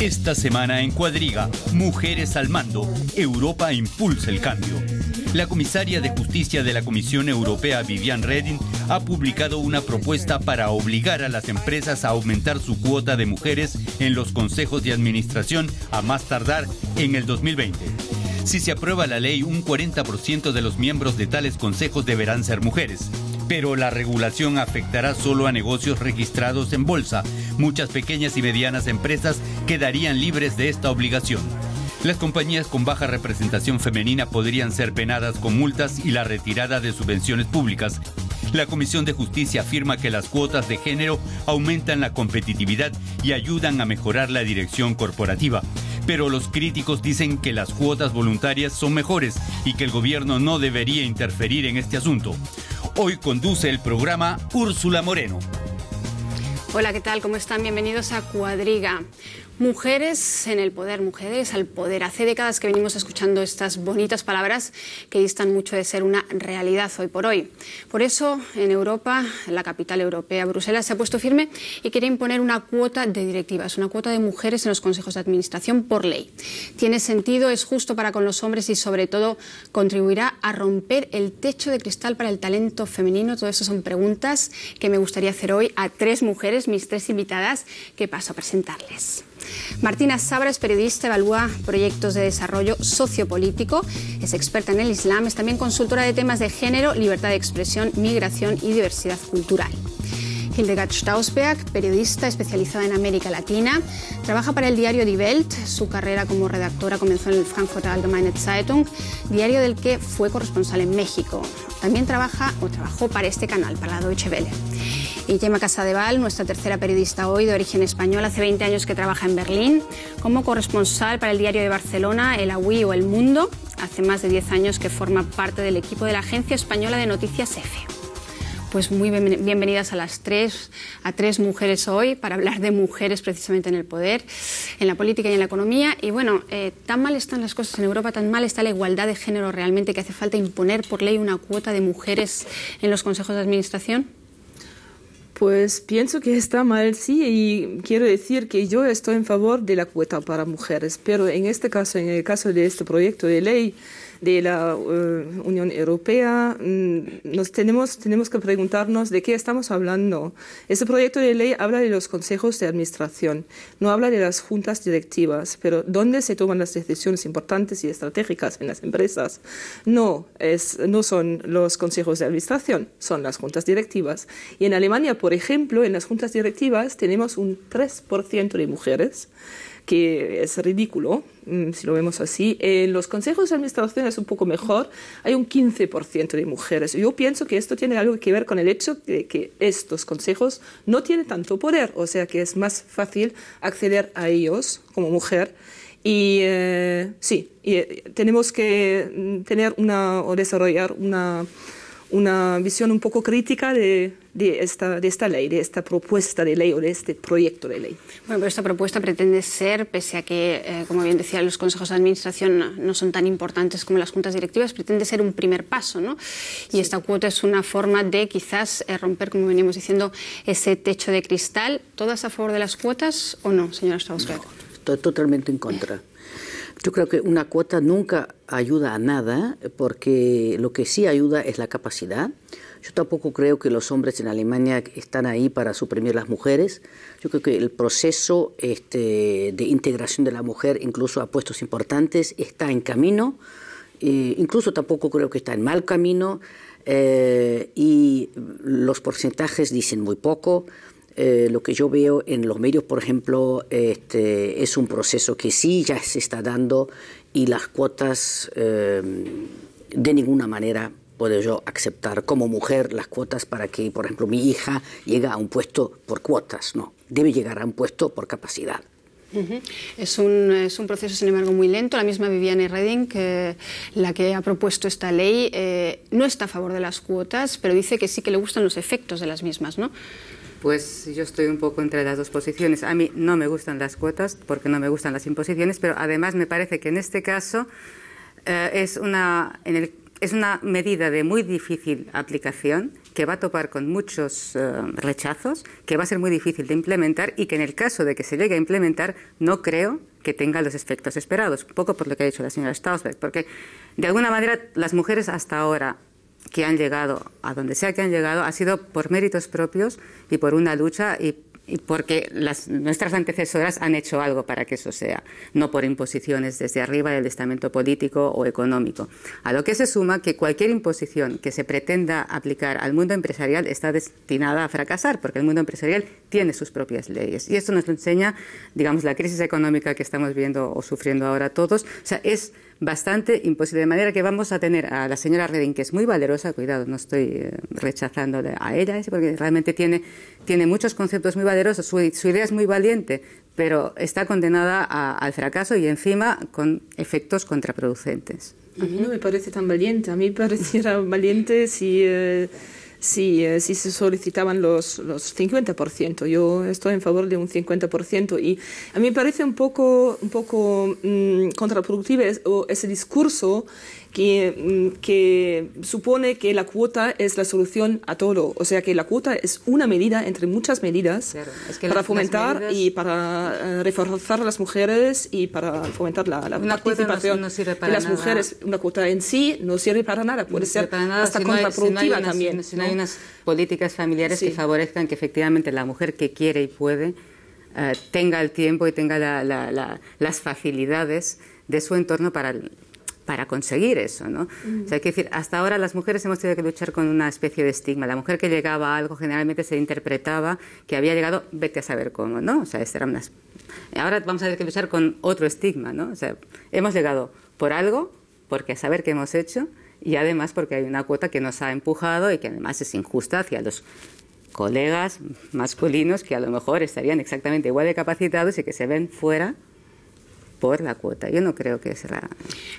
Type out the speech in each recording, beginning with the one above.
Esta semana en Cuadriga, Mujeres al Mando, Europa impulsa el cambio. La comisaria de justicia de la Comisión Europea, Viviane Reding, ha publicado una propuesta para obligar a las empresas a aumentar su cuota de mujeres en los consejos de administración a más tardar en el 2020. Si se aprueba la ley, un 40% de los miembros de tales consejos deberán ser mujeres pero la regulación afectará solo a negocios registrados en bolsa. Muchas pequeñas y medianas empresas quedarían libres de esta obligación. Las compañías con baja representación femenina podrían ser penadas con multas y la retirada de subvenciones públicas. La Comisión de Justicia afirma que las cuotas de género aumentan la competitividad y ayudan a mejorar la dirección corporativa. Pero los críticos dicen que las cuotas voluntarias son mejores y que el gobierno no debería interferir en este asunto. Hoy conduce el programa Úrsula Moreno. Hola, ¿qué tal? ¿Cómo están? Bienvenidos a Cuadriga. Mujeres en el poder, mujeres al poder. Hace décadas que venimos escuchando estas bonitas palabras que distan mucho de ser una realidad hoy por hoy. Por eso, en Europa, la capital europea, Bruselas, se ha puesto firme y quiere imponer una cuota de directivas, una cuota de mujeres en los consejos de administración por ley. Tiene sentido, es justo para con los hombres y, sobre todo, contribuirá a romper el techo de cristal para el talento femenino. Todas eso son preguntas que me gustaría hacer hoy a tres mujeres mis tres invitadas, que paso a presentarles. Martina Sabra es periodista, evalúa proyectos de desarrollo sociopolítico, es experta en el Islam, es también consultora de temas de género, libertad de expresión, migración y diversidad cultural. Hildegard Stausberg, periodista especializada en América Latina, trabaja para el diario Die Welt. Su carrera como redactora comenzó en el Frankfurter Allgemeine Zeitung, diario del que fue corresponsal en México. También trabaja o trabajó para este canal, para la Deutsche Welle. Y Gemma Casadeval, nuestra tercera periodista hoy de origen español, hace 20 años que trabaja en Berlín como corresponsal para el diario de Barcelona, El Agüí o El Mundo. Hace más de 10 años que forma parte del equipo de la Agencia Española de Noticias EFE. Pues muy bienvenidas a las tres, a tres mujeres hoy para hablar de mujeres precisamente en el poder, en la política y en la economía. Y bueno, eh, tan mal están las cosas en Europa, tan mal está la igualdad de género realmente que hace falta imponer por ley una cuota de mujeres en los consejos de administración. Pues pienso que está mal, sí, y quiero decir que yo estoy en favor de la cuota para mujeres, pero en este caso, en el caso de este proyecto de ley, de la eh, Unión Europea, mm, nos tenemos, tenemos que preguntarnos de qué estamos hablando. Este proyecto de ley habla de los consejos de administración, no habla de las juntas directivas, pero ¿dónde se toman las decisiones importantes y estratégicas en las empresas? No, es, no son los consejos de administración, son las juntas directivas. Y en Alemania, por ejemplo, en las juntas directivas tenemos un 3% de mujeres que es ridículo, mm, si lo vemos así. En eh, los consejos de administración es un poco mejor, hay un 15% de mujeres. Yo pienso que esto tiene algo que ver con el hecho de que estos consejos no tienen tanto poder, o sea que es más fácil acceder a ellos como mujer. Y eh, sí, y, eh, tenemos que mm, tener una o desarrollar una una visión un poco crítica de, esta, de esta ley, de esta propuesta de ley o de este proyecto de ley. Bueno, pero esta propuesta pretende ser, pese a que, eh, como bien decía, los consejos de administración no, son tan importantes como las juntas directivas, pretende ser un primer paso, ¿no? Y esta cuota es una forma de quizás eh, romper, como venimos diciendo, ese techo de cristal. ¿Todas a favor de las cuotas o no, señora Strauss? estoy totalmente en contra. Yo creo que una cuota nunca ayuda a nada porque lo que sí ayuda es la capacidad. Yo tampoco creo que los hombres en Alemania están ahí para suprimir las mujeres. Yo creo que el proceso este, de integración de la mujer, incluso a puestos importantes, está en camino. incluso tampoco creo que está en mal camino. Eh, y los porcentajes dicen muy poco. Eh, lo que yo veo en los medios, por ejemplo, este, es un proceso que sí ya se está dando y las cuotas eh, de ninguna manera puedo yo aceptar como mujer las cuotas para que, por ejemplo, mi hija llegue a un puesto por cuotas, no, debe llegar a un puesto por capacidad. es, un, proceso, sin embargo, muy lento. La misma Viviane Reding, la que ha propuesto esta ley, eh, no está a favor de las cuotas, pero dice que sí que le gustan los efectos de las mismas, ¿no? pues yo estoy un poco entre las dos posiciones. A mí no me gustan las cuotas porque no me gustan las imposiciones, pero además me parece que en este caso eh, es, una, es una medida de muy difícil aplicación que va a topar con muchos eh, rechazos, que va a ser muy difícil de implementar y que en el caso de que se llegue a implementar no creo que tenga los efectos esperados, un poco por lo que ha dicho la señora Stausberg, porque de alguna manera las mujeres hasta ahora que han llegado a donde sea que han llegado ha sido por méritos propios y por una lucha y, porque nuestras antecesoras han hecho algo para que eso sea, no por imposiciones desde arriba del estamento político o económico. A lo que se suma que cualquier imposición que se pretenda aplicar al mundo empresarial está destinada a fracasar, porque el mundo empresarial tiene sus propias leyes. Y esto nos lo enseña, digamos, la crisis económica que estamos viendo o sufriendo ahora todos. O sea, es bastante imposible. De manera que vamos a tener a la señora Reding, que es muy valerosa, cuidado, no estoy eh, rechazando a ella, ¿eh? porque realmente tiene, tiene muchos conceptos muy valerosos, su, idea es muy valiente, pero está condenada al fracaso y encima con efectos contraproducentes. A mí no me parece tan valiente, a mí pareciera valiente si... Eh, Sí, eh, se solicitaban los, los 50%. Yo estoy en favor de un 50% y a mí me parece un poco, un poco mm, contraproductivo ese discurso Mm, que, supone que la cuota es la solución a todo. O sea que la cuota es una medida entre muchas medidas para fomentar y para eh, reforzar a las mujeres y para fomentar la, la participación para de las mujeres. Una cuota en sí no sirve para nada, puede ser nada, hasta contraproductiva también. Si no hay unas políticas familiares que favorezcan que efectivamente la mujer que quiere y puede eh, tenga el tiempo y tenga las facilidades de su entorno para, para conseguir eso, hay que decir, hasta ahora las mujeres hemos tenido que luchar con una especie de estigma. La mujer que llegaba a algo generalmente se interpretaba que había llegado, vete a saber cómo, ¿no? O sea, Ahora vamos a tener que luchar con otro estigma, ¿no? sea, hemos llegado por algo, porque a saber qué hemos hecho, y además porque hay una cuota que nos ha empujado y que además es injusta hacia los colegas masculinos que a lo mejor estarían exactamente igual de capacitados y que se ven fuera por la cuota. Yo no creo que sea...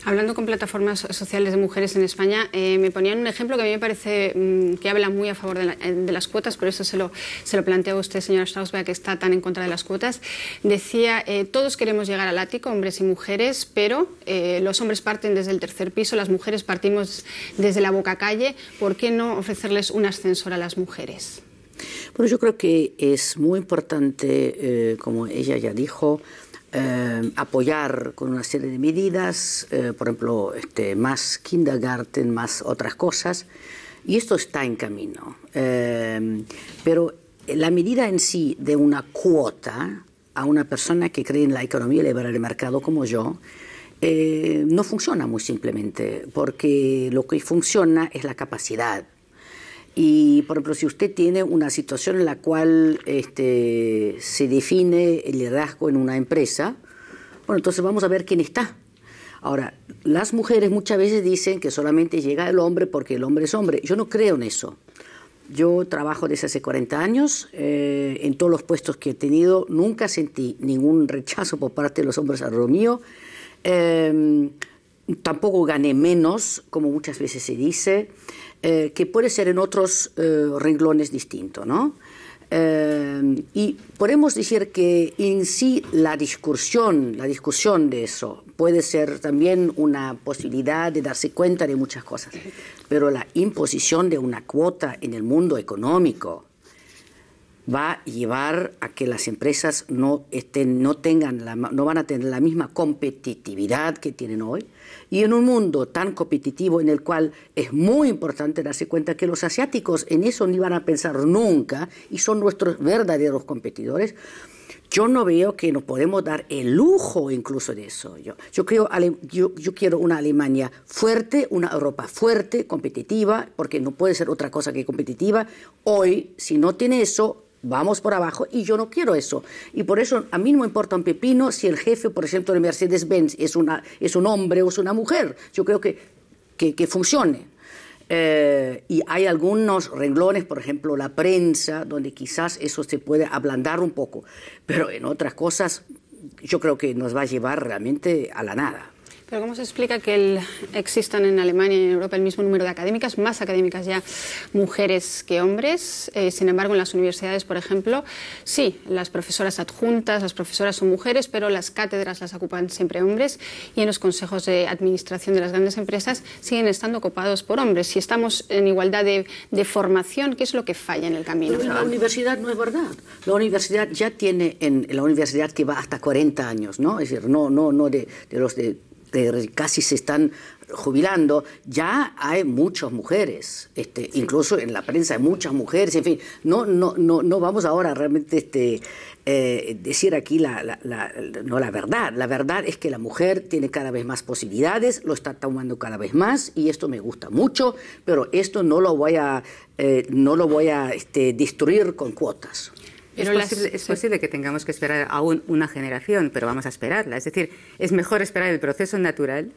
Hablando con plataformas sociales de mujeres en España, eh, me ponían un ejemplo que a mí me parece mm, que habla muy a favor eh, de, las cuotas, por eso se lo, se lo planteo a usted, señora Straussberg, que está tan en contra de las cuotas. Decía, eh, todos queremos llegar al ático, hombres y mujeres, pero los hombres parten desde el tercer piso, las mujeres partimos desde la boca calle. ¿Por qué no ofrecerles un ascensor a las mujeres? Bueno, yo creo que es muy importante, como ella ya dijo, eh, apoyar con una serie de medidas, eh, por ejemplo, este, más kindergarten, más otras cosas, y esto está en camino. Eh, pero la medida en sí de una cuota a una persona que cree en la economía liberal de mercado como yo, no funciona muy simplemente, porque lo que funciona es la capacidad y, por ejemplo, si usted tiene una situación en la cual este, se define el liderazgo en una empresa, bueno, entonces vamos a ver quién está. Ahora, las mujeres muchas veces dicen que solamente llega el hombre porque el hombre es hombre. Yo no creo en eso. Yo trabajo desde hace 40 años, eh, en todos los puestos que he tenido, nunca sentí ningún rechazo por parte de los hombres a lo mío. Em, tampoco gané menos, como muchas veces se dice. Eh, que puede ser en otros eh, renglones distintos, ¿no? Eh, y podemos decir que en sí la discusión, la discusión de eso puede ser también una posibilidad de darse cuenta de muchas cosas, pero la imposición de una cuota en el mundo económico, va a llevar a que las empresas no, estén, no, tengan no van a tener la misma competitividad que tienen hoy. Y en un mundo tan competitivo en el cual es muy importante darse cuenta que los asiáticos en eso ni van a pensar nunca y son nuestros verdaderos competidores, yo no veo que nos podemos dar el lujo incluso de eso. Yo, yo, creo, yo, yo, quiero una Alemania fuerte, una Europa fuerte, competitiva, porque no puede ser otra cosa que competitiva. Hoy, si no tiene eso, vamos por abajo y yo no quiero eso. Y por eso a mí no me importa un pepino si el jefe, por ejemplo, de Mercedes-Benz es, es un hombre o es una mujer. Yo creo que, que, funcione. Eh, y hay algunos renglones, por ejemplo, la prensa, donde quizás eso se puede ablandar un poco. Pero en otras cosas yo creo que nos va a llevar realmente a la nada. Pero ¿cómo se explica que existan en Alemania y en Europa el mismo número de académicas, más académicas ya mujeres que hombres? Eh, sin embargo, en las universidades, por ejemplo, sí, las profesoras adjuntas, las profesoras son mujeres, pero las cátedras las ocupan siempre hombres y en los consejos de administración de las grandes empresas siguen estando ocupados por hombres. Si estamos en igualdad de, formación, ¿qué es lo que falla en el camino? la universidad no es verdad. La universidad ya tiene, en la universidad que va hasta 40 años, ¿no? Es decir, no, no, no de los de casi se están jubilando, ya hay muchas mujeres, este, incluso en la prensa hay muchas mujeres, en fin, no, no, no, no vamos ahora realmente este, eh, decir aquí la, la, no la verdad, la verdad es que la mujer tiene cada vez más posibilidades, lo está tomando cada vez más y esto me gusta mucho, pero esto no lo voy a, eh, no lo voy a este, destruir con cuotas es, posible, que tengamos que esperar aún una generación, pero vamos a esperarla. Es decir, es mejor esperar el proceso natural.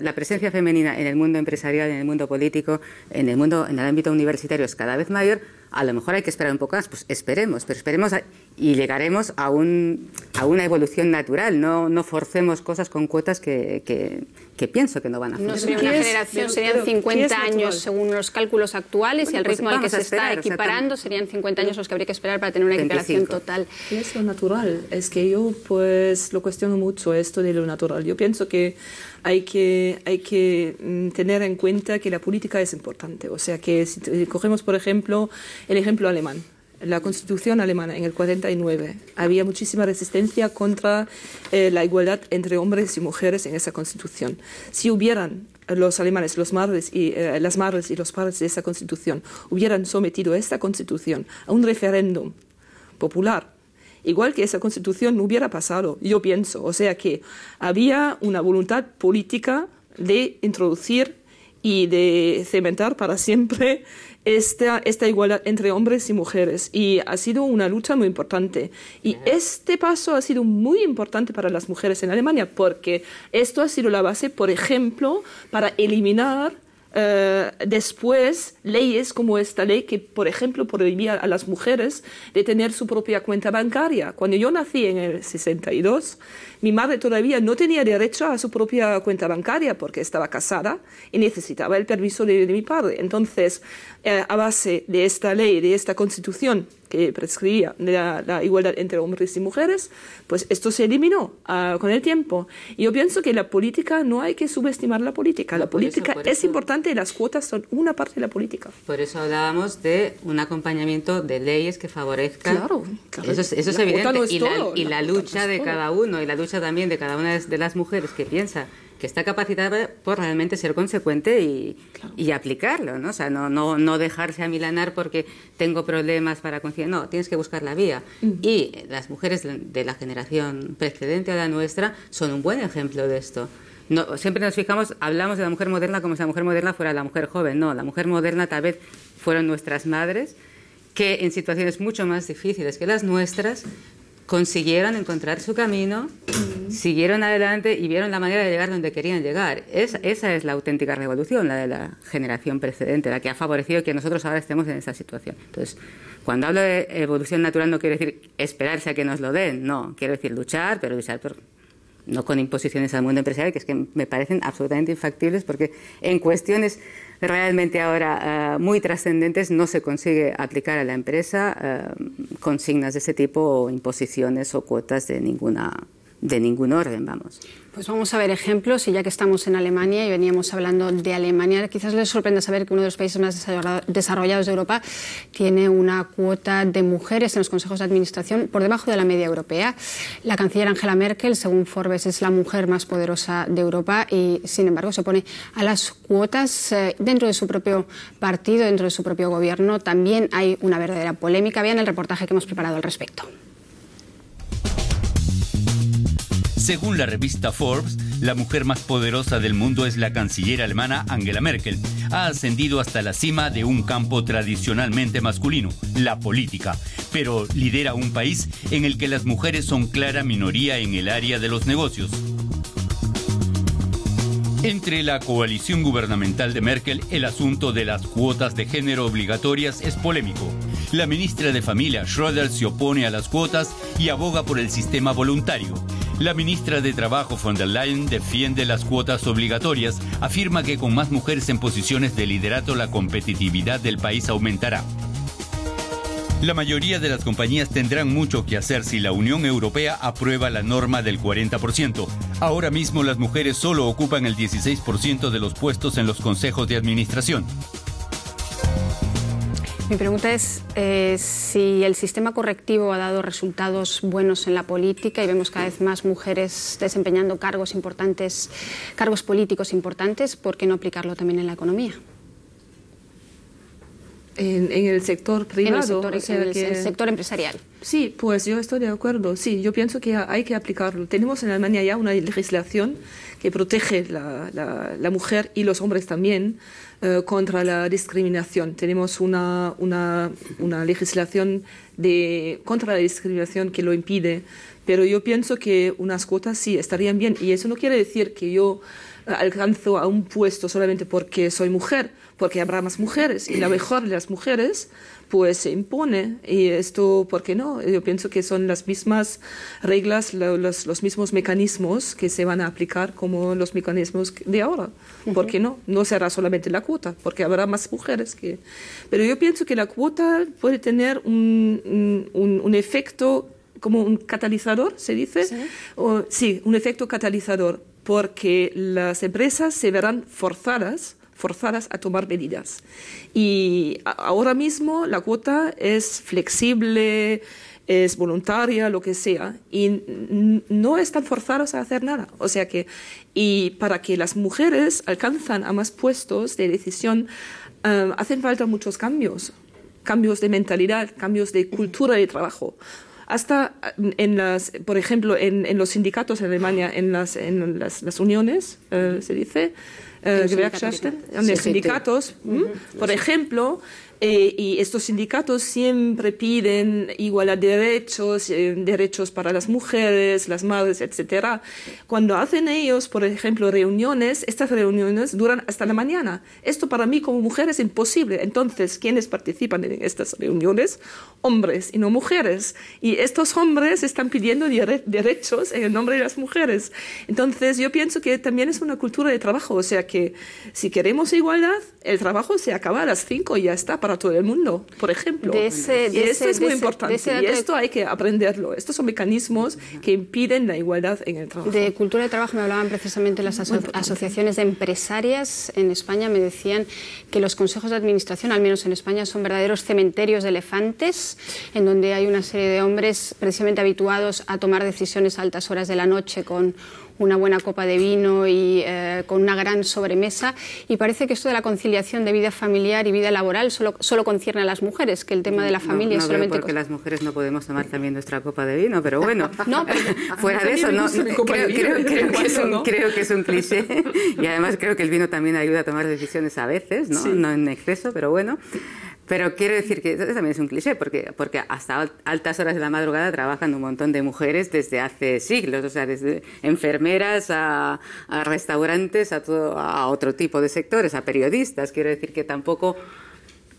la presencia femenina en el mundo empresarial, en el mundo político, en el mundo, en el ámbito universitario es cada vez mayor. A lo mejor hay que esperar un poco más, pues esperemos, pero esperemos y llegaremos a, una evolución natural. No, forcemos cosas con cuotas que, pienso que no van a funcionar. No una generación, serían 50 años según los cálculos actuales y al pues ritmo al que se está equiparando, serían 50 años los que habría que esperar para tener una equiparación total. ¿Qué es lo natural. Es que yo pues lo cuestiono mucho esto de lo natural. Yo pienso que hay que, hay que mm, tener en cuenta que la política es importante. O sea que si cogemos, por ejemplo, el ejemplo alemán la constitución alemana en el 49. Había muchísima resistencia contra eh, la igualdad entre hombres y mujeres en esa constitución. Si hubieran los alemanes, los madres y, eh, las madres y los padres de esa constitución, hubieran sometido esta constitución a un referéndum popular, igual que esa constitución no hubiera pasado, yo pienso. O sea que había una voluntad política de introducir y de cementar para siempre esta, esta igualdad entre hombres y mujeres. Y ha sido una lucha muy importante. Y este paso ha sido muy importante para las mujeres en Alemania porque esto ha sido la base, por ejemplo, para eliminar eh, después leyes como esta ley que, por ejemplo, prohibía a las mujeres de tener su propia cuenta bancaria. Cuando yo nací en el 62, mi madre todavía no tenía derecho a su propia cuenta bancaria porque estaba casada y necesitaba el permiso de, mi padre. Entonces, eh, a base de esta ley, de esta constitución, que prescribía la, igualdad entre hombres y mujeres, pues esto se eliminó ah, con el tiempo. Y yo pienso que la política, no hay que subestimar la política. la política es importante y las cuotas son una parte de la política. Por eso hablábamos de un acompañamiento de leyes que favorezcan. Claro, Eso es, evidente. y, la, lucha de cada uno, y la lucha también de cada una de las mujeres que piensa que está capacitada por realmente ser consecuente y, aplicarlo, ¿no? O sea, no, no, dejarse amilanar porque tengo problemas para conciliar. No, tienes que buscar la vía. Y las mujeres de la generación precedente a la nuestra son un buen ejemplo de esto. No, siempre nos fijamos, hablamos de la mujer moderna como si la mujer moderna fuera la mujer joven. No, la mujer moderna tal vez fueron nuestras madres que en situaciones mucho más difíciles que las nuestras consiguieron encontrar su camino siguieron adelante y vieron la manera de llegar donde querían llegar. esa es la auténtica revolución, la de la generación precedente, la que ha favorecido que nosotros ahora estemos en esa situación. Entonces, cuando hablo de evolución natural no quiero decir esperarse a que nos lo den, no, quiero decir luchar, pero luchar no con imposiciones al mundo empresarial, que es que me parecen absolutamente infactibles, porque en cuestiones realmente ahora eh, muy trascendentes no se consigue aplicar a la empresa eh, consignas de ese tipo o imposiciones o cuotas de ninguna de ningún orden, vamos. Pues vamos a ver ejemplos, y ya que estamos en Alemania y veníamos hablando de Alemania, quizás les sorprenda saber que uno de los países más desarrollados de Europa tiene una cuota de mujeres en los consejos de administración por debajo de la media europea. La canciller Angela Merkel, según Forbes, es la mujer más poderosa de Europa y, sin embargo, se opone a las cuotas eh, dentro de su propio partido, dentro de su propio gobierno. También hay una verdadera polémica. Vean el reportaje que hemos preparado al respecto. Según la revista Forbes, la mujer más poderosa del mundo es la canciller alemana Angela Merkel. Ha ascendido hasta la cima de un campo tradicionalmente masculino, la política, pero lidera un país en el que las mujeres son clara minoría en el área de los negocios. Entre la coalición gubernamental de Merkel, el asunto de las cuotas de género obligatorias es polémico. La ministra de Familia, Schröder, se opone a las cuotas y aboga por el sistema voluntario. La ministra de Trabajo von der Leyen defiende las cuotas obligatorias, afirma que con más mujeres en posiciones de liderato la competitividad del país aumentará. La mayoría de las compañías tendrán mucho que hacer si la Unión Europea aprueba la norma del 40%. Ahora mismo las mujeres solo ocupan el 16% de los puestos en los consejos de administración. Mi pregunta es eh, si el sistema correctivo ha dado resultados buenos en la política y vemos cada vez más mujeres desempeñando cargos importantes, cargos políticos importantes, ¿por qué no aplicarlo también en la economía? En, el sector privado. En el sector, empresarial. Sí, pues yo estoy de acuerdo. Sí, yo pienso que hay que aplicarlo. Tenemos en Alemania ya una legislación que protege la, la, mujer y los hombres también eh, contra la discriminación. Tenemos una, una, legislación de, contra la discriminación que lo impide, pero yo pienso que unas cuotas sí estarían bien. Y eso no quiere decir que yo eh, alcance a un puesto solamente porque soy mujer porque habrá más mujeres y la mejor de las mujeres pues se impone y esto, ¿por qué no? Yo pienso que son las mismas reglas, los, los mismos mecanismos que se van a aplicar como los mecanismos de ahora. ¿Por qué no? No será solamente la cuota, porque habrá más mujeres que... Pero yo pienso que la cuota puede tener un, un, efecto como un catalizador, ¿se dice? o, sí un efecto catalizador, porque las empresas se verán forzadas forzadas a tomar medidas. Y ahora mismo la cuota es flexible, es voluntaria, lo que sea, y no están forzadas a hacer nada. O sea que, y para que las mujeres alcanzan a más puestos de decisión, eh, hacen falta muchos cambios, cambios de mentalidad, cambios de cultura de trabajo hasta eh, en las, por ejemplo, en, los sindicatos en Alemania, en las, en las, uniones, eh, se dice, Äh, gewerkschaften, de sindicatos. Por ejemplo, Eh, y estos sindicatos siempre piden igualdad de derechos, eh, derechos para las mujeres, las madres, etc. Cuando hacen ellos, por ejemplo, reuniones, estas reuniones duran hasta la mañana. Esto para mí como mujer es imposible. Entonces, ¿quiénes participan en estas reuniones? Hombres y no mujeres. Y estos hombres están pidiendo derechos en el nombre de las mujeres. Entonces, yo pienso que también es una cultura de trabajo. O sea que si queremos igualdad, el trabajo se acaba a las 5 y ya está para todo el mundo, por ejemplo. De y esto es muy importante y esto hay que aprenderlo. Estos son mecanismos que impiden la igualdad en el trabajo. De cultura de trabajo me hablaban precisamente las pues, asociaciones de empresarias en España, me decían que los consejos de administración, al menos en España, son verdaderos cementerios de elefantes, en donde hay una serie de hombres precisamente habituados a tomar decisiones a altas horas de la noche con una buena copa de vino y eh, con una gran sobremesa. Y parece que esto de la conciliación de vida familiar y vida laboral solo, solo concierne a las mujeres, que el tema de la familia no, no solamente... porque las mujeres no podemos tomar también nuestra copa de vino, pero bueno, no, fuera de eso, no, creo que es un cliché y además creo que el vino también ayuda a tomar decisiones a veces, ¿no? No en exceso, pero bueno. Pero quiero decir que también es un cliché, porque, porque hasta altas horas de la madrugada trabajan un montón de mujeres desde hace siglos, o sea, desde enfermeras a, restaurantes, a, todo, a otro tipo de sectores, a periodistas. Quiero decir que tampoco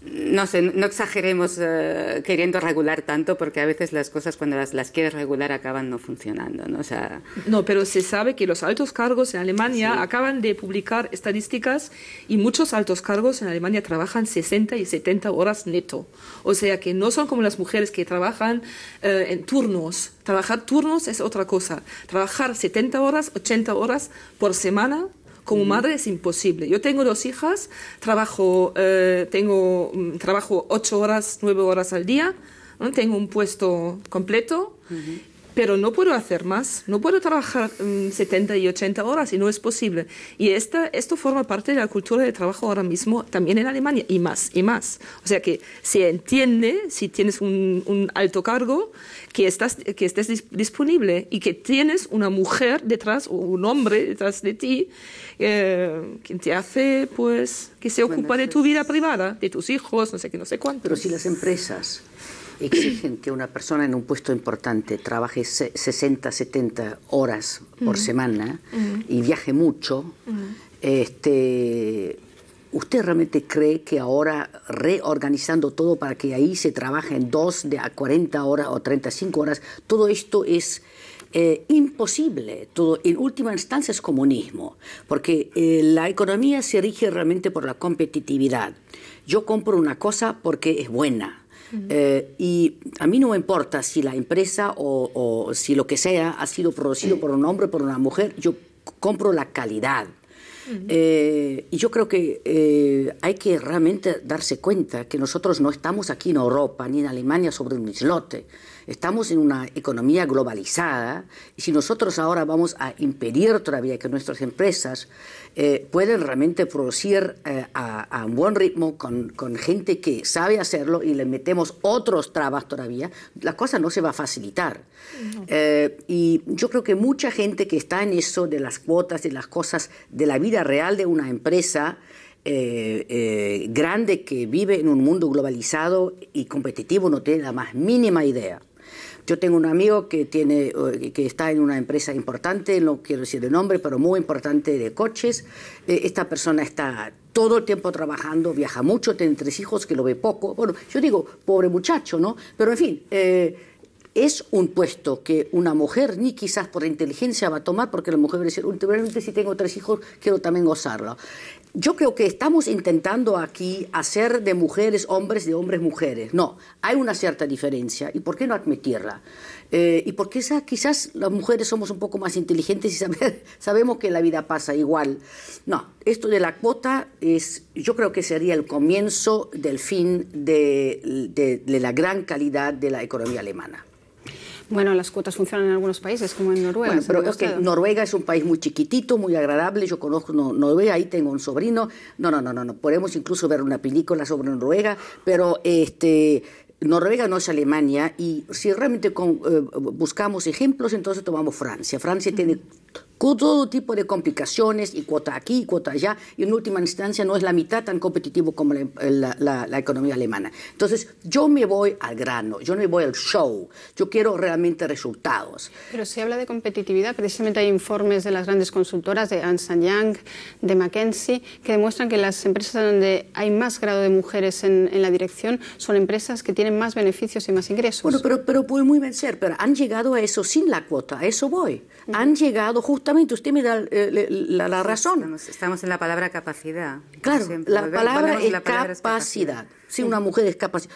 no sé, no exageremos eh, queriendo regular tanto porque a veces las cosas cuando las, las quieres regular acaban no funcionando, ¿no? pero se sabe que los altos cargos en Alemania acaban de publicar estadísticas y muchos altos cargos en Alemania trabajan 60 y 70 horas neto. O sea que no son como las mujeres que trabajan eh, en turnos. Trabajar turnos es otra cosa. Trabajar 70 horas, 80 horas por semana como madre es imposible. Yo tengo dos hijas, trabajo, eh, tengo, mm, trabajo ocho horas, nueve horas al día, tengo un puesto completo pero no puedo hacer más, no puedo trabajar 70 mm, y 80 horas y no es posible. Y esto forma parte de la cultura de trabajo ahora mismo también en Alemania y más, y más. O sea que se entiende, si tienes un, alto cargo, que, estás, que estés disponible y que tienes una mujer detrás o un hombre detrás de ti eh, quien te hace, pues, que se ocupa de tu vida privada, de tus hijos, no sé qué, no sé cuánto. Pero si las empresas exigen que una persona en un puesto importante trabaje 60, 70 horas por semana y viaje mucho, este, ¿usted realmente cree que ahora reorganizando todo para que ahí se trabaje en dos de a 40 horas o 35 horas, todo esto es... Eh, imposible. Todo, en última instancia es comunismo, porque eh, la economía se rige realmente por la competitividad. Yo compro una cosa porque es buena. Eh, y a mí no me importa si la empresa o, si lo que sea ha sido producido por un hombre o por una mujer, yo compro la calidad. Eh, y yo creo que eh, hay que realmente darse cuenta que nosotros no estamos aquí en Europa ni en Alemania sobre un islote. Estamos en una economía globalizada y si nosotros ahora vamos a impedir todavía que nuestras empresas eh, pueden realmente producir eh, a, un buen ritmo con, gente que sabe hacerlo y le metemos otros trabas todavía, la cosa no se va a facilitar. Eh, y yo creo que mucha gente que está en eso de las cuotas, de las cosas, de la vida real de una empresa, eh, grande que vive en un mundo globalizado y competitivo no tiene la más mínima idea. Yo tengo un amigo que, tiene, que está en una empresa importante, no quiero decir de nombre, pero muy importante de coches. Eh, esta persona está todo el tiempo trabajando, viaja mucho, tiene tres hijos que lo ve poco. Bueno, yo digo, pobre muchacho, ¿no? Pero en fin, eh, es un puesto que una mujer ni quizás por inteligencia va a tomar, porque la mujer va a decir, últimamente si tengo tres hijos, quiero también gozarlo yo creo que estamos intentando aquí hacer de mujeres hombres, de hombres mujeres. No, hay una cierta diferencia. ¿Y por qué no admitirla? Eh, y porque esa, quizás las mujeres somos un poco más inteligentes y sabemos que la vida pasa igual. No, esto de la cuota es, yo creo que sería el comienzo del fin de la gran calidad de la economía alemana. Bueno, las cuotas funcionan en algunos países, como en Noruega. Bueno, pero es que Noruega es un país muy chiquitito, muy agradable. Yo conozco Noruega, ahí tengo un sobrino. No, no, no, no, no. Podemos incluso ver una película sobre Noruega, pero este. Noruega no es Alemania y si realmente eh, buscamos ejemplos, entonces tomamos Francia. Francia tiene con todo tipo de complicaciones y cuota aquí y cuota allá, y en última instancia no es la mitad tan competitivo como la, economía alemana. Entonces, yo me voy al grano, yo no me voy al show, yo quiero realmente resultados. Pero se si habla de competitividad, precisamente hay informes de las grandes consultoras, de Ernst Young, de McKenzie, que demuestran que las empresas donde hay más grado de mujeres en, la dirección son empresas que tienen más beneficios y más ingresos. Bueno, pero, pero pueden muy vencer, pero han llegado a eso sin la cuota, a eso voy. Han llegado justo usted me da la, razón. Estamos, en la palabra capacidad. Claro, la palabra, capacidad. Si una mujer es capacidad.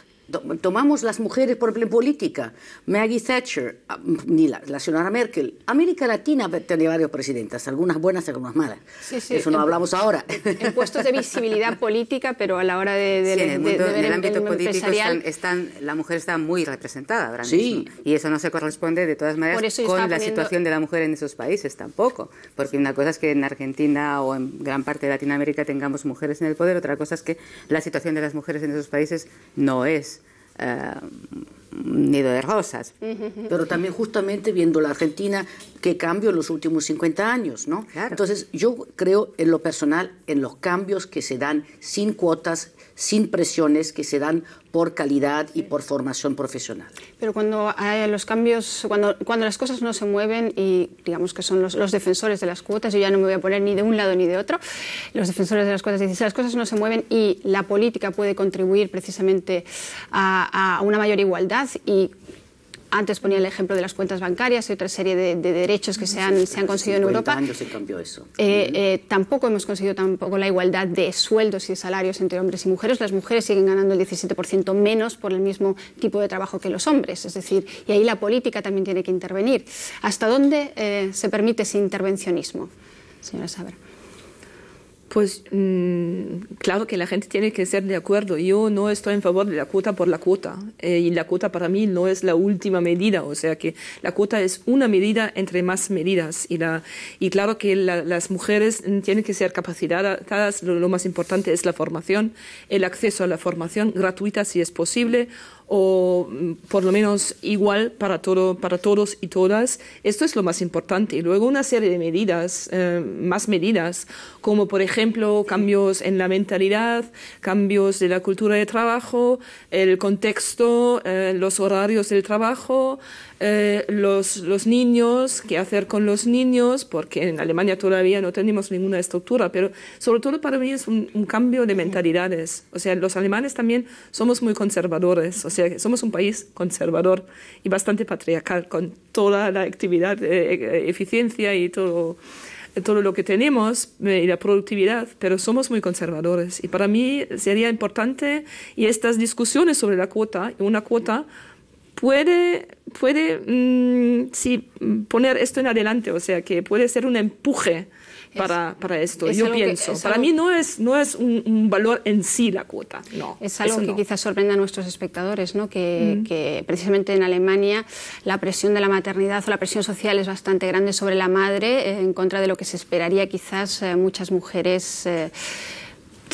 Tomamos las mujeres, por política. Maggie Thatcher, ah, ni la, señora Merkel. América Latina tiene varios presidentes, algunas buenas, y algunas malas. Eso no hablamos ahora. En puestos de visibilidad política, pero a la hora de, en, ámbito político están, la mujer está muy representada ahora Y eso no se corresponde de todas maneras con la situación de la mujer en esos países tampoco. Porque una cosa es que en Argentina o en gran parte de Latinoamérica tengamos mujeres en el poder, otra cosa es que la situación de las mujeres en esos países no es eh, nido de rosas. Pero también justamente viendo la Argentina, qué cambio en los últimos 50 años, ¿no? Entonces yo creo en lo personal, en los cambios que se dan sin cuotas, sin presiones que se dan por calidad y por formación profesional. Pero cuando hay eh, los cambios, cuando, cuando las cosas no se mueven y digamos que son los, defensores de las cuotas, yo ya no me voy a poner ni de un lado ni de otro, los defensores de las cuotas dicen, si las cosas no se mueven y la política puede contribuir precisamente a, a una mayor igualdad y antes ponía el ejemplo de las cuentas bancarias y otra serie de, derechos que se han, se han conseguido en Europa. Eh, eh, tampoco hemos conseguido tampoco la igualdad de sueldos y de salarios entre hombres y mujeres. Las mujeres siguen ganando el 17% menos por el mismo tipo de trabajo que los hombres. Es decir, y ahí la política también tiene que intervenir. ¿Hasta dónde eh, se permite ese intervencionismo, señora Sabra? Pues mm, claro que la gente tiene que ser de acuerdo. Yo no estoy en favor de la cuota por la cuota. Eh, y la cuota para mí no es la última medida. O sea que la cuota es una medida entre más medidas. Y, la, y claro que las mujeres tienen que ser capacitadas. lo, más importante es la formación, el acceso a la formación gratuita si es posible o mm, por lo menos igual para, para todos y todas. Esto es lo más importante. Y luego una serie de medidas, eh, más medidas, como por ejemplo cambios en la mentalidad, cambios de la cultura de trabajo, el contexto, eh, los horarios del trabajo. Eh, los, los, niños, qué hacer con los niños, porque en Alemania todavía no tenemos ninguna estructura, pero sobre todo para mí es un, cambio de mentalidades. O sea, los alemanes también somos muy conservadores, o sea, somos un país conservador y bastante patriarcal, con toda la actividad, eh, eh, eficiencia y todo todo lo que tenemos y la productividad, pero somos muy conservadores. Y para mí sería importante, y estas discusiones sobre la cuota, una cuota puede, puede mm, poner esto en adelante, o sea, que puede ser un empuje para, para esto, yo pienso. para mí no es, no es un, valor en sí la cuota, no. Es algo que quizás sorprenda a nuestros espectadores, ¿no? Que, mm. que, precisamente en Alemania la presión de la maternidad o la presión social es bastante grande sobre la madre eh, en contra de lo que se esperaría quizás eh, muchas mujeres... Eh,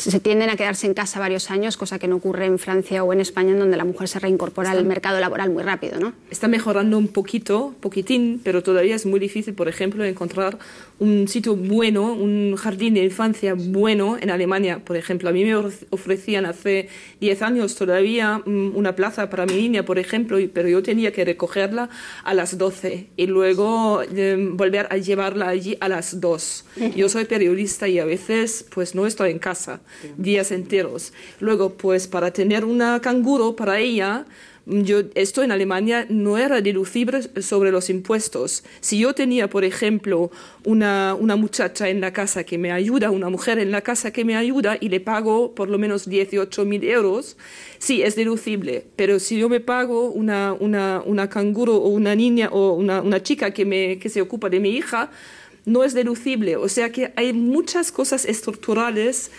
se tienden a quedarse en casa varios años, cosa que no ocurre en Francia o en España, donde la mujer se reincorpora al mercado laboral muy rápido. ¿no? Está mejorando un poquito, poquitín, pero todavía es muy difícil, por ejemplo, encontrar un sitio bueno, un jardín de infancia bueno en Alemania, por ejemplo. A mí me ofrecían hace 10 años todavía mm, una plaza para mi niña, por ejemplo, pero yo tenía que recogerla a las 12 y luego em, volver a llevarla allí a las 2. Yo soy periodista y a veces pues no estoy en casa días enteros. Luego, pues para tener una canguro para ella, yo, esto en Alemania no era deducible sobre los impuestos. Si yo tenía, por ejemplo, una, una, muchacha en la casa que me ayuda, una mujer en la casa que me ayuda y le pago por lo menos 18.000 euros, sí, es deducible. Pero si yo me pago una, una, una canguro o una niña o una, una chica que, me, que se ocupa de mi hija, no es deducible. O sea que hay muchas cosas estructurales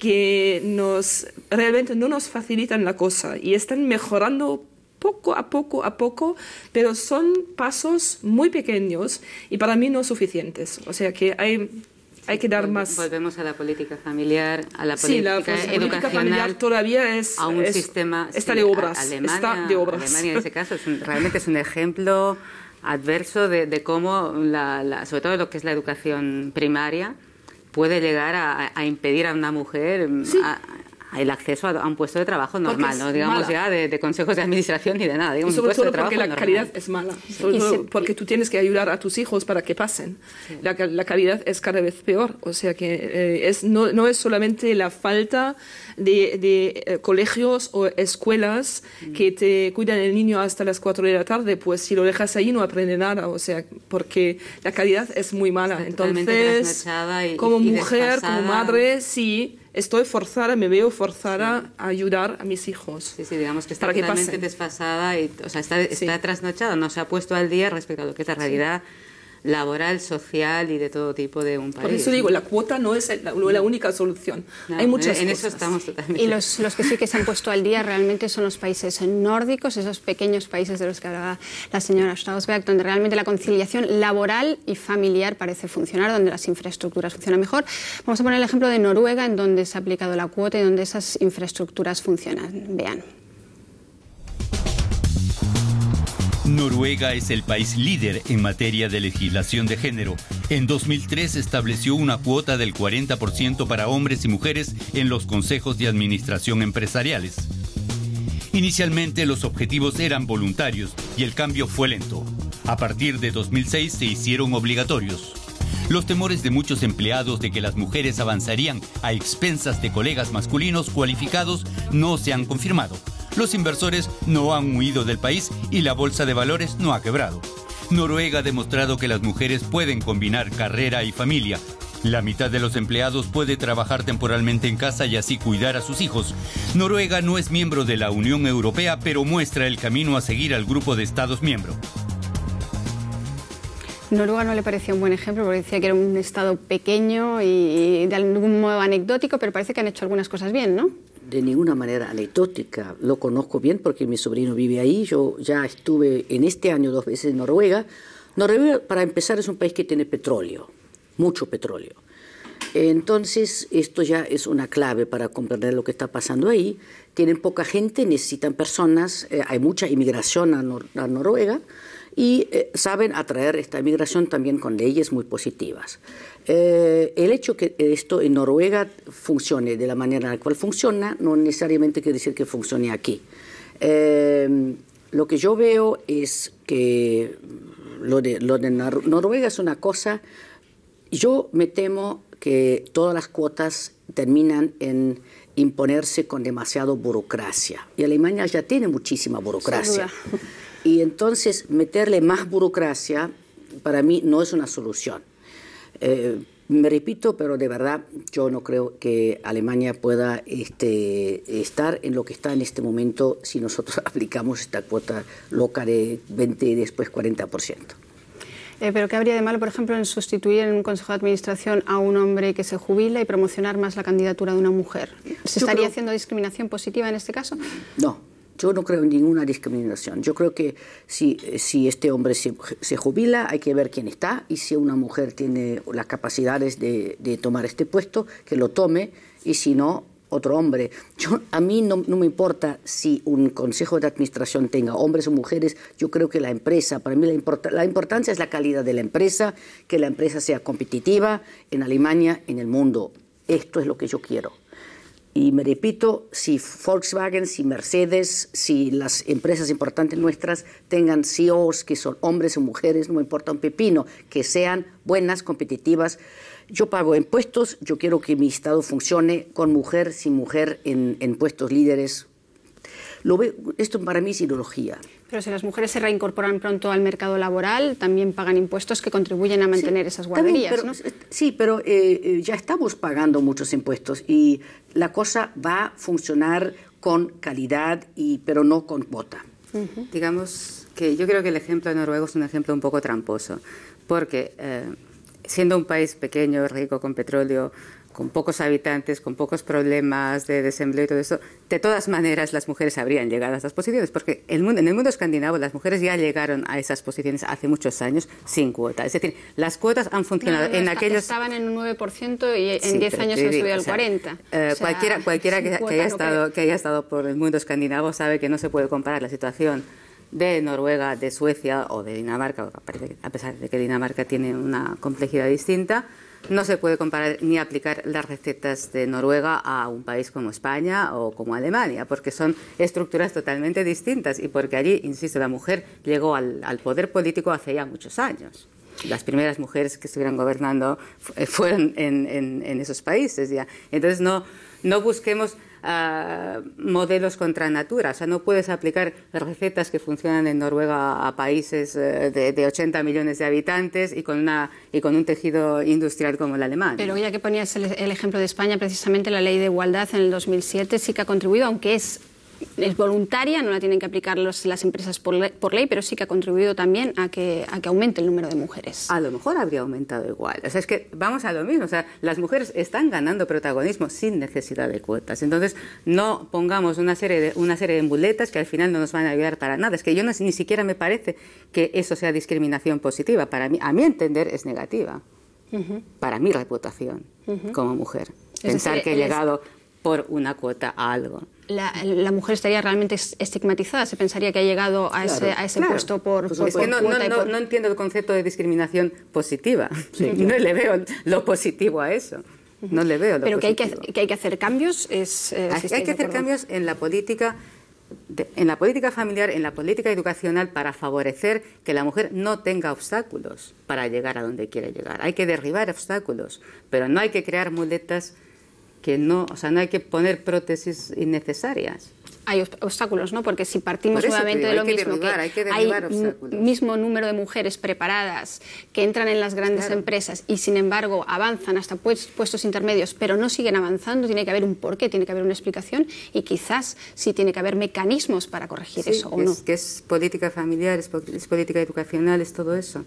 que nos, realmente no nos facilitan la cosa y están mejorando poco a poco a poco, pero son pasos muy pequeños y para mí no suficientes. O sea que hay hay que dar más. Volvemos a la política familiar, a la política sí, la, educacional. Política familiar todavía es. A un es, sistema. Está, de obras, está de obras. Alemania, en ese caso, realmente es un ejemplo adverso de, cómo, sobre todo lo que es la educación primaria, puede llegar a, impedir a una mujer el acceso a, un puesto de trabajo normal, no digamos ya de, consejos de administración ni de nada. Digamos, sobre todo de trabajo porque la calidad es mala, porque tú tienes que ayudar a tus hijos para que pasen. La, calidad es cada vez peor, o sea que eh, es, no, es solamente la falta de, eh, colegios o escuelas mm. que te cuidan el niño hasta las 4 de la tarde, pues si lo dejas ahí no aprende nada, o sea, porque la calidad es muy mala. Entonces, como mujer, como madre, sí estoy forzada, me veo forzada a ayudar a mis hijos. Sí, sí, digamos que está realmente desfasada y, o sea, está, está trasnochada, no se ha puesto al día respecto a lo que es la realidad laboral, social y de todo tipo de un país. Por eso digo, la cuota no es la, única solución. Hay muchas eso estamos totalmente. Y los, los, que sí que se han puesto al día realmente son los países nórdicos, esos pequeños países de los que hablaba la señora Strausberg, donde realmente la conciliación laboral y familiar parece funcionar, donde las infraestructuras funcionan mejor. Vamos a poner el ejemplo de Noruega, en donde se ha aplicado la cuota y donde esas infraestructuras funcionan. Vean. Noruega es el país líder en materia de legislación de género. En 2003 estableció una cuota del 40% para hombres y mujeres en los consejos de administración empresariales. Inicialmente los objetivos eran voluntarios y el cambio fue lento. A partir de 2006 se hicieron obligatorios. Los temores de muchos empleados de que las mujeres avanzarían a expensas de colegas masculinos cualificados no se han confirmado los inversores no han huido del país y la bolsa de valores no ha quebrado. Noruega ha demostrado que las mujeres pueden combinar carrera y familia. La mitad de los empleados puede trabajar temporalmente en casa y así cuidar a sus hijos. Noruega no es miembro de la Unión Europea, pero muestra el camino a seguir al grupo de Estados miembros. Noruega no le parecía un buen ejemplo porque decía que era un estado pequeño y de algún modo anecdótico, pero parece que han hecho algunas cosas bien, ¿no? de ninguna manera anecdótica. Lo conozco bien porque mi sobrino vive ahí. Yo ya estuve en este año dos veces en Noruega. Noruega, para empezar, es un país que tiene petróleo, mucho petróleo. Entonces, esto ya es una clave para comprender lo que está pasando ahí tienen poca gente, necesitan personas, eh, hay mucha inmigración a, Noruega y eh, saben atraer esta inmigración también con leyes muy positivas. Eh, el hecho que esto en Noruega funcione de la manera en la cual funciona no necesariamente quiere decir que funcione aquí. Em, lo que yo veo es que lo de, lo de Noruega es una cosa, yo me temo que todas las cuotas terminan en imponerse con demasiado burocracia. Y Alemania ya tiene muchísima burocracia. Y entonces meterle más burocracia para mí no es una solución. Eh, me repito, pero de verdad yo no creo que Alemania pueda este, estar en lo que está en este momento si nosotros aplicamos esta cuota loca de 20 y después 40%. Eh, pero ¿qué habría de malo, por ejemplo, en sustituir en un consejo de administración a un hombre que se jubila y promocionar más la candidatura de una mujer? ¿Se estaría haciendo discriminación positiva en este caso? No. Yo no creo en ninguna discriminación. Yo creo que si, si este hombre se, se, jubila, hay que ver quién está y si una mujer tiene las capacidades de, de tomar este puesto, que lo tome y si no, otro hombre. a mí no, me importa si un consejo de administración tenga hombres o mujeres, yo creo que la empresa, para mí la importancia es la calidad de la empresa, que la empresa sea competitiva en Alemania, en el mundo. Esto es lo que yo quiero. Y me repito, si Volkswagen, si Mercedes, si las empresas importantes nuestras tengan CEOs que son hombres o mujeres, no me importa un pepino, que sean buenas, competitivas. Yo pago impuestos, yo quiero que mi Estado funcione con mujer, sin mujer, en, puestos líderes. Lo esto para mí es ideología. Pero si las mujeres se reincorporan pronto al mercado laboral, también pagan impuestos que contribuyen a mantener esas guarderías, eh, Sí, pero eh, eh, ya estamos pagando muchos impuestos y la cosa va a funcionar con calidad, y, pero no con cuota. Digamos que yo creo que el ejemplo de noruego es un ejemplo un poco tramposo, porque... siendo un país pequeño, rico con petróleo, con pocos habitantes, con pocos problemas de desempleo y todo eso, de todas maneras las mujeres habrían llegado a esas posiciones, porque en el mundo escandinavo las mujeres ya llegaron a esas posiciones hace muchos años sin cuota. Es decir, las cuotas han funcionado en aquellos... Estaban en un 9% y en 10 años han subido al 40%. Eh, cualquiera que haya estado por el mundo escandinavo sabe que no se puede comparar la situación de Noruega, de Suecia o de Dinamarca, a pesar de que Dinamarca tiene una complejidad distinta, no se puede comparar ni aplicar las recetas de Noruega a un país como España o como Alemania, porque son estructuras totalmente distintas y porque allí, insisto, la mujer llegó al, poder político hace ya muchos años las primeras mujeres que estuvieron gobernando fueron en, esos países. Ya. Entonces, no busquemos a modelos contra natura. O sea, no puedes aplicar recetas que funcionan en Noruega a países eh, de, 80 millones de habitantes y con, una, y con un tejido industrial como el alemán. Pero ya que ponías el ejemplo de España, precisamente la ley de igualdad en el 2007 sí que ha contribuido, aunque es es voluntaria, no la tienen que aplicar las empresas por, ley, pero sí que ha contribuido también a que, aumente el número de mujeres. A lo mejor habría aumentado igual. O sea, es que vamos a lo mismo. O sea, las mujeres están ganando protagonismo sin necesidad de cuotas. Entonces, no pongamos una serie de, una serie de muletas que al final no nos van a ayudar para nada. Es que yo ni siquiera me parece que eso sea discriminación positiva. Para mí, a mi entender, es negativa. Para mi reputación como mujer. Pensar que he llegado por una cuota a algo la, mujer estaría realmente estigmatizada, se pensaría que ha llegado a ese, puesto por... por, no, entiendo el concepto de discriminación positiva, no le veo lo positivo a eso. No le veo. Pero que hay que, hay que hacer cambios es. Eh, hay que hacer cambios en la política en la política familiar, en la política educacional, para favorecer que la mujer no tenga obstáculos para llegar a donde quiere llegar. Hay que derribar obstáculos, pero no hay que crear muletas que no, o sea, no hay que poner prótesis innecesarias. Hay obstáculos, ¿no? Porque si partimos nuevamente de lo mismo, que, hay, que mismo número de mujeres preparadas que entran en las grandes empresas y sin embargo avanzan hasta pues, puestos intermedios, pero no siguen avanzando, tiene que haber un porqué, tiene que haber una explicación y quizás sí tiene que haber mecanismos para corregir eso o no. que es política familiar, es, política educacional, es todo eso,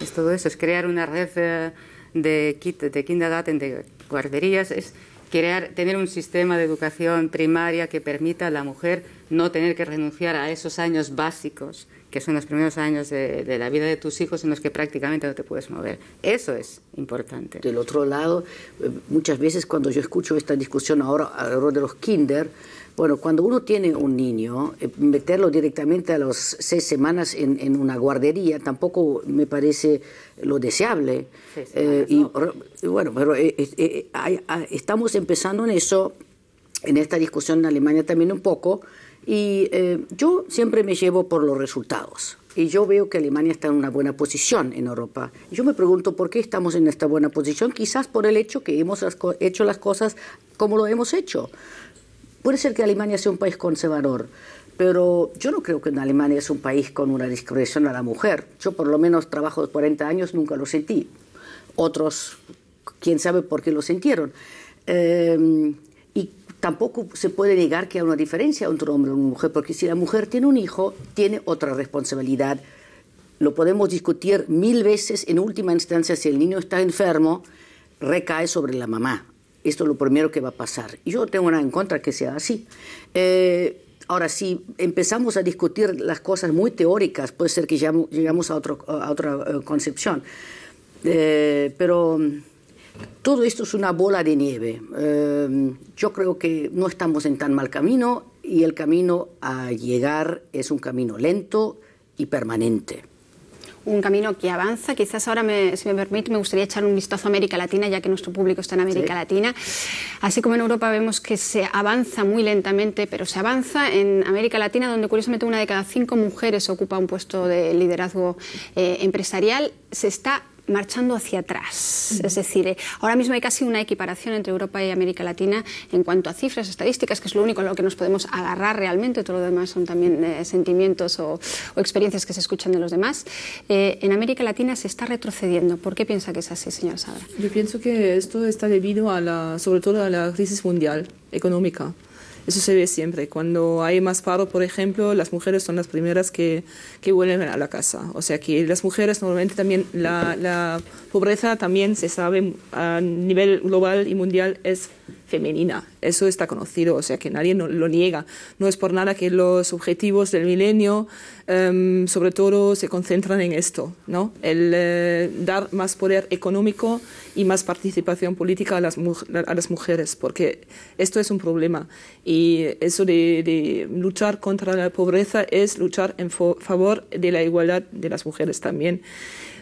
es todo eso, es crear una red eh, de, de kindergarten, de guarderías, es tener un sistema de educación primaria que permita a la mujer no tener que renunciar a esos años básicos, que son los primeros años de, de, la vida de tus hijos en los que prácticamente no te puedes mover. Eso es importante. Del otro lado, eh, muchas veces cuando yo escucho esta discusión ahora alrededor de los kinder, bueno, cuando uno tiene un niño, eh, meterlo directamente a las seis semanas en, una guardería tampoco me parece lo deseable. Eh, bueno, pero eh, estamos empezando en eso, en esta discusión en Alemania también un poco, y yo siempre me llevo por los resultados. Y yo veo que Alemania está en una buena posición en Europa. Yo me pregunto por qué estamos en esta buena posición, quizás por el hecho que hemos hecho las cosas como lo hemos hecho. Puede ser que Alemania sea un país conservador, pero yo no creo que en Alemania sea un país con una discriminación a la mujer. Yo por lo menos trabajo 40 años, nunca lo sentí. Otros, quién sabe por qué lo sintieron. Em, y tampoco se puede negar que hay una diferencia entre un hombre y una mujer, porque si la mujer tiene un hijo, tiene otra responsabilidad. Lo podemos discutir mil veces, en última instancia, si el niño está enfermo, recae sobre la mamá esto es lo primero que va a pasar. Yo tengo nada en contra que sea así. Eh, ahora, si empezamos a discutir las cosas muy teóricas, puede ser que llegamos a, otra eh, concepción. Eh, pero mm, todo esto es una bola de nieve. yo creo que no estamos en tan mal camino y el camino a llegar es un camino lento y permanente un camino que avanza. Quizás ahora, me, si me permite, me gustaría echar un vistazo a América Latina, ya que nuestro público está en América Latina. Así como en Europa vemos que se avanza muy lentamente, pero se avanza en América Latina, donde curiosamente una de cada cinco mujeres ocupa un puesto de liderazgo eh, empresarial, se está marchando hacia atrás. Es decir, eh, ahora mismo hay casi una equiparación entre Europa y América Latina en cuanto a cifras, estadísticas, que es lo único en lo que nos podemos agarrar realmente. Todo lo demás son también eh, sentimientos o, experiencias que se escuchan de los demás. Eh, en América Latina se está retrocediendo. ¿Por qué piensa que es así, señor Sadra? Yo pienso que esto está debido a la, sobre todo a la crisis mundial económica. Eso se ve siempre. Cuando hay más paro, por ejemplo, las mujeres son las primeras que, que vuelven a la casa. O sea que las mujeres normalmente también, la, la pobreza también se sabe a nivel global y mundial es femenina. Eso está conocido, o sea que nadie lo niega. No es por nada que los objetivos del milenio em, sobre todo se concentran en esto, ¿no? El eh, dar más poder económico y más participación política a las, a las mujeres, porque esto es un problema. Y eso de, de luchar contra la pobreza es luchar en favor de la igualdad de las mujeres también.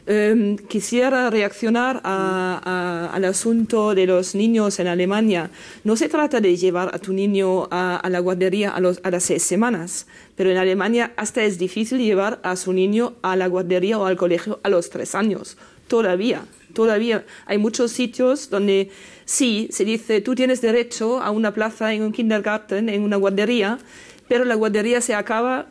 Em, quisiera reaccionar al asunto de los niños en Alemania. No se trata de llevar a tu niño a, la guardería a, a las seis semanas, pero en Alemania hasta es difícil llevar a su niño a la guardería o al colegio a los tres años. Todavía, todavía hay muchos sitios donde sí se dice tú tienes derecho a una plaza en un kindergarten, en una guardería, pero la guardería se acaba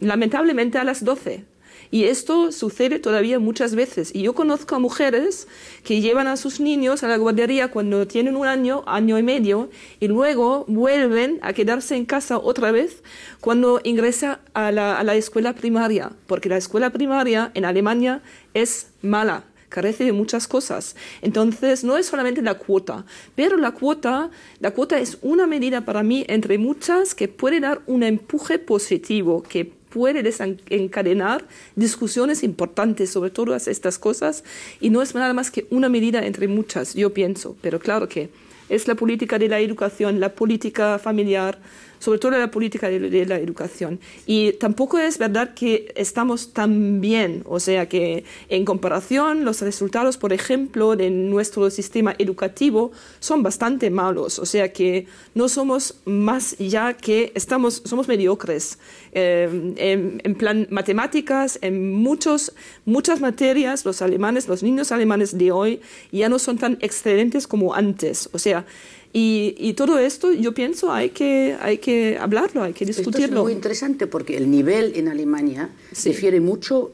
lamentablemente a las doce y esto sucede todavía muchas veces. Y yo conozco a mujeres que llevan a sus niños a la guardería cuando tienen un año, año y medio, y luego vuelven a quedarse en casa otra vez cuando ingresa a la, escuela primaria, porque la escuela primaria en Alemania es mala carece de muchas cosas. Entonces, no es solamente la cuota, pero la cuota, la cuota es una medida para mí entre muchas que puede dar un empuje positivo, que puede desencadenar discusiones importantes sobre todas estas cosas y no es nada más que una medida entre muchas, yo pienso, pero claro que es la política de la educación, la política familiar, sobre todo en la política de, la educación. Y tampoco es verdad que estamos tan bien, o sea que en comparación los resultados, por ejemplo, de nuestro sistema educativo son bastante malos, o sea que no somos más ya que estamos, somos mediocres. Eh, en, plan matemáticas, en muchos, muchas materias, los alemanes, los niños alemanes de hoy ya no son tan excelentes como antes, o sea, y, todo esto yo pienso hay que, hay que hablarlo, hay que discutirlo. Esto es muy interesante porque el nivel en Alemania difiere mucho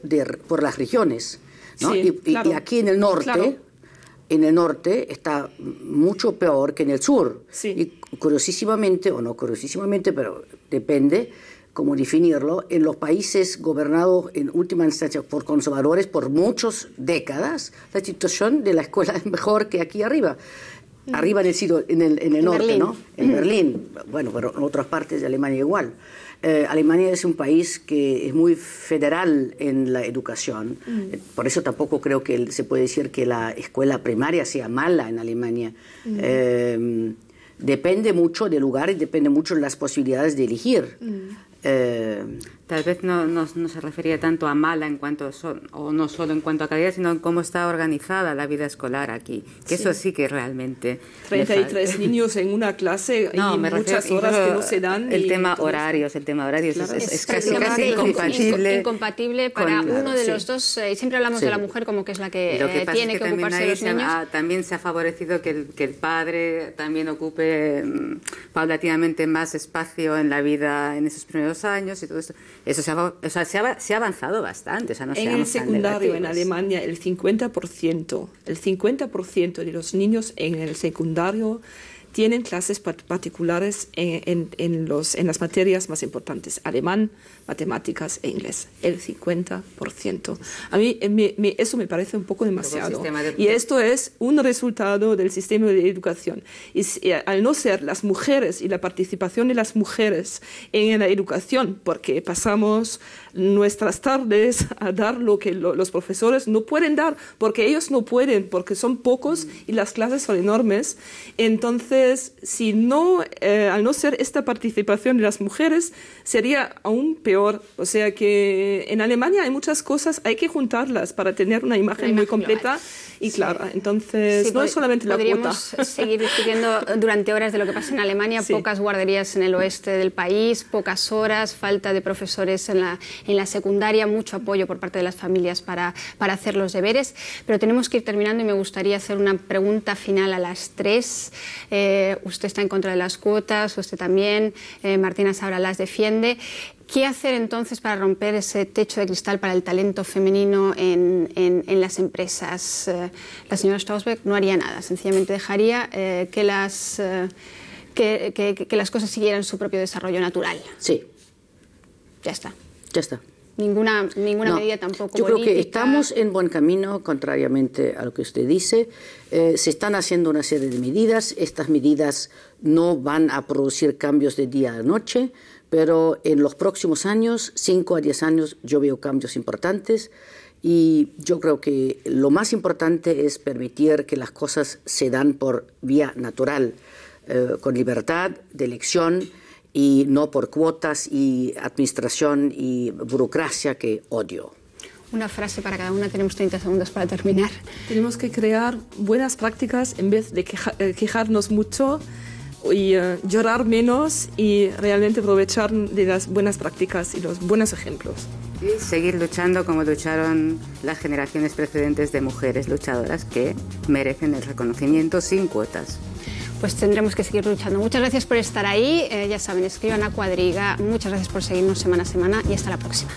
por las regiones. y, aquí en el norte, en el norte está mucho peor que en el sur. Sí. Y curiosísimamente, o no curiosísimamente, pero depende cómo definirlo, en los países gobernados en última instancia por conservadores por muchas décadas, la situación de la escuela es mejor que aquí arriba. Arriba en el, norte, ¿no? En Berlín. Bueno, pero en otras partes de Alemania igual. Eh, Alemania es un país que es muy federal en la educación. Eh, por eso tampoco creo que se puede decir que la escuela primaria sea mala en Alemania. Em, depende mucho del lugar y depende mucho de las posibilidades de elegir tal vez no, se refería tanto a mala en cuanto o no solo en cuanto a calidad, sino en cómo está organizada la vida escolar aquí. Que eso sí que realmente. 33 niños en una clase y muchas horas que no se dan. El tema horarios, el tema horarios es, casi, incompatible. Incompatible para uno de los dos. Eh, siempre hablamos de la mujer como que es la que, eh, tiene que, que ocuparse de también se ha favorecido que el, que el padre también ocupe mm, paulatinamente más espacio en la vida en esos primeros años y todo eso se ha, avanzado bastante. O sea, no en el secundario, en Alemania, el 50%, el 50% de los niños en el secundario tienen clases particulares en, los, en, las materias más importantes, alemán, matemáticas e inglés, el 50%. A mí eh, eso me parece un poco demasiado. Y esto es un resultado del sistema de educación. Y al no ser las mujeres y la participación de las mujeres en la educación, porque pasamos nuestras tardes a dar lo que los profesores no pueden dar, porque ellos no pueden, porque son pocos y las clases son enormes, entonces si no, eh, al no ser esta participación de las mujeres, sería aún peor. O sea que en Alemania hay muchas cosas, hay que juntarlas para tener una imagen, muy completa eh. y clara. Entonces, no es solamente la cuota. Podríamos seguir discutiendo durante horas de lo que pasa en Alemania. Pocas guarderías en el oeste del país, pocas horas, falta de profesores en la, en la secundaria, mucho apoyo por parte de las familias para, para hacer los deberes. Pero tenemos que ir terminando y me gustaría hacer una pregunta final a las tres. Eh, eh, usted está en contra de las cuotas, usted también, eh, Martina Sabra las defiende. ¿Qué hacer entonces para romper ese techo de cristal para el talento femenino en, las empresas? Eh, la señora Straussberg no haría nada, sencillamente dejaría que, las, que las cosas siguieran su propio desarrollo natural. Sí. Ya está. Ya está. Ninguna, ninguna medida tampoco. Yo creo que estamos en buen camino, contrariamente a lo que usted dice. Eh, se están haciendo una serie de medidas. Estas medidas no van a producir cambios de día a noche, pero en los próximos años, cinco a diez años, yo veo cambios importantes. Y yo creo que lo más importante es permitir que las cosas se dan por vía natural, eh, con libertad de elección y no por cuotas y administración y burocracia que odio. Una frase para cada una, tenemos 30 segundos para terminar. Tenemos que crear buenas prácticas en vez de eh, quejarnos mucho y eh, llorar menos y realmente aprovechar de las buenas prácticas y los buenos ejemplos. Y seguir luchando como lucharon las generaciones precedentes de mujeres luchadoras que merecen el reconocimiento sin cuotas pues tendremos que seguir luchando. Muchas gracias por estar ahí. Eh, ya saben, escriban a Cuadriga. Muchas gracias por seguirnos semana a semana y hasta la próxima.